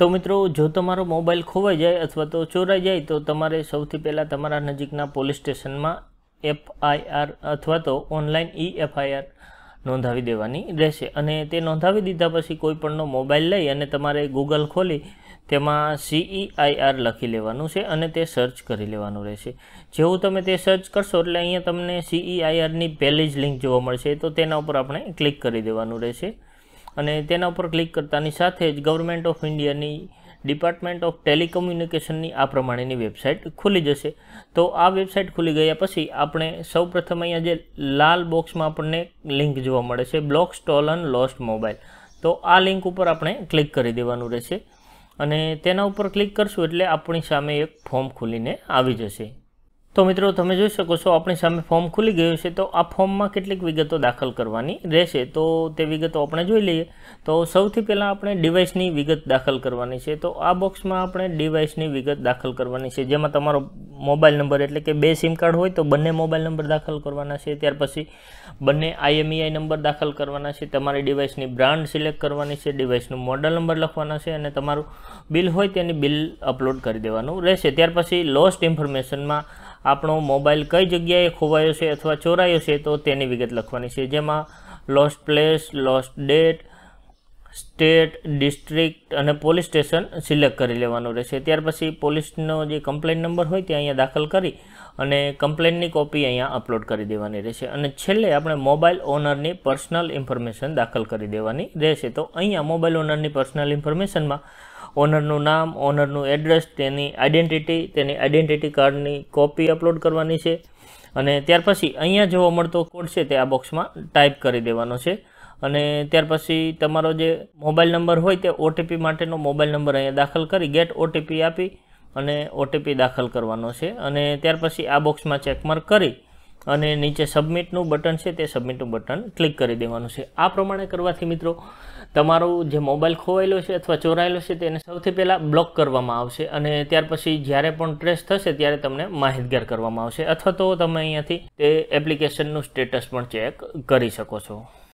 તો મિત્રો જો તમારો મોબાઈલ ખોવાઈ જાય અથવા તો ચોરાઈ જાય તો તમારે સૌથી પહેલાં તમારા નજીકના પોલીસ સ્ટેશનમાં એફઆઈઆર અથવા તો ઓનલાઈન ઈ એફઆઈઆર નોંધાવી દેવાની રહેશે અને તે નોંધાવી દીધા પછી કોઈપણનો મોબાઈલ લઈ અને તમારે ગૂગલ ખોલી તેમાં સીઈઆઈઆર e લખી લેવાનું છે અને તે સર્ચ કરી લેવાનું રહેશે જેવું તમે તે સર્ચ કરશો એટલે અહીંયા તમને સીઈઆઈઆરની e પહેલી જ લિંક જોવા મળશે તો તેના ઉપર આપણે ક્લિક કરી દેવાનું રહેશે અને તેના ઉપર ક્લિક કરતાની સાથે જ ગવર્મેન્ટ ઓફ ઇન્ડિયાની ડિપાર્ટમેન્ટ ઓફ ટેલિકમ્યુનિકેશનની આ પ્રમાણેની વેબસાઇટ ખુલી જશે તો આ વેબસાઇટ ખુલી ગયા પછી આપણે સૌપ્રથમ અહીંયા જે લાલ બોક્સમાં આપણને લિંક જોવા મળે છે block stole stolen lost mobile તો આ લિંક ઉપર આપણે ક્લિક કરી દેવાનું રહેશે અને તેના ઉપર ક્લિક કરશું એટલે આપણી સામે એક ફોર્મ ખુલીને આવી જશે તો મિત્રો તમે જોઈ શકો છો આપણી સામે ફોર્મ ખુલી ગયું છે તો આ ફોર્મમાં કેટલીક વિગતો દાખલ કરવાની રહેશે તો તે વિગતો આપણે જોઈ લઈએ તો સૌથી પહેલાં આપણે ડિવાઇસની વિગત દાખલ કરવાની છે તો આ બોક્સમાં આપણે ડિવાઇસની વિગત દાખલ કરવાની છે જેમાં તમારો મોબાઈલ નંબર એટલે કે બે સિમ કાર્ડ હોય તો બંને મોબાઈલ નંબર દાખલ કરવાના છે ત્યાર પછી બંને આઈએમઈઆઈ નંબર e દાખલ કરવાના છે તમારી ડિવાઇસની બ્રાન્ડ સિલેક્ટ કરવાની છે ડિવાઇસનું મોડલ નંબર લખવાના છે અને તમારું બિલ હોય તેની બિલ અપલોડ કરી દેવાનું રહેશે ત્યાર પછી લોસ્ટ ઇન્ફોર્મેશનમાં આપણો મોબાઈલ કઈ જગ્યાએ ખોવાયો છે અથવા ચોરાયો છે તો તેની વિગત લખવાની છે જેમાં lost place lost date state district અને પોલીસ સ્ટેશન સિલેક્ટ કરી લેવાનું રહેશે ત્યાર પછી પોલીસનો જે કમ્પ્લેન નંબર હોય તે અહીંયા દાખલ કરી અને કમ્પ્લેનની કોપી અહીંયા અપલોડ કરી દેવાની રહેશે અને છેલ્લે આપણે મોબાઈલ ઓનરની પર્સનલ ઇન્ફોર્મેશન દાખલ કરી દેવાની રહેશે તો અહીંયા મોબાઈલ ઓનરની પર્સનલ ઇન્ફોર્મેશનમાં ઓનરનું નામ ઓનરનું એડ્રેસ તેની આઈડેન્ટિટી તેની આઇડેન્ટિટી કાર્ડની કોપી અપલોડ કરવાની છે અને ત્યાર પછી અહીંયા જોવા મળતો કોડ છે તે આ બોક્સમાં ટાઈપ કરી દેવાનો છે અને ત્યાર પછી તમારો જે મોબાઈલ નંબર હોય તે ઓટીપી માટેનો મોબાઈલ નંબર અહીંયા દાખલ કરી ગેટ ઓટીપી આપી અને ઓટીપી દાખલ કરવાનો છે અને ત્યાર પછી આ બોક્સમાં ચેકમાર્ક કરી અને નીચે સબમિટનું બટન છે તે સબમિટનું બટન ક્લિક કરી દેવાનું છે આ પ્રમાણે કરવાથી મિત્રો તમારો જે મોબાઈલ ખોવાયેલો છે અથવા ચોરાયેલો છે તેને સૌથી પહેલાં બ્લોક કરવામાં આવશે અને ત્યાર પછી જ્યારે પણ ટ્રેસ થશે ત્યારે તમને માહિતગાર કરવામાં આવશે અથવા તો તમે અહીંયાથી તે એપ્લિકેશનનું સ્ટેટસ પણ ચેક કરી શકો છો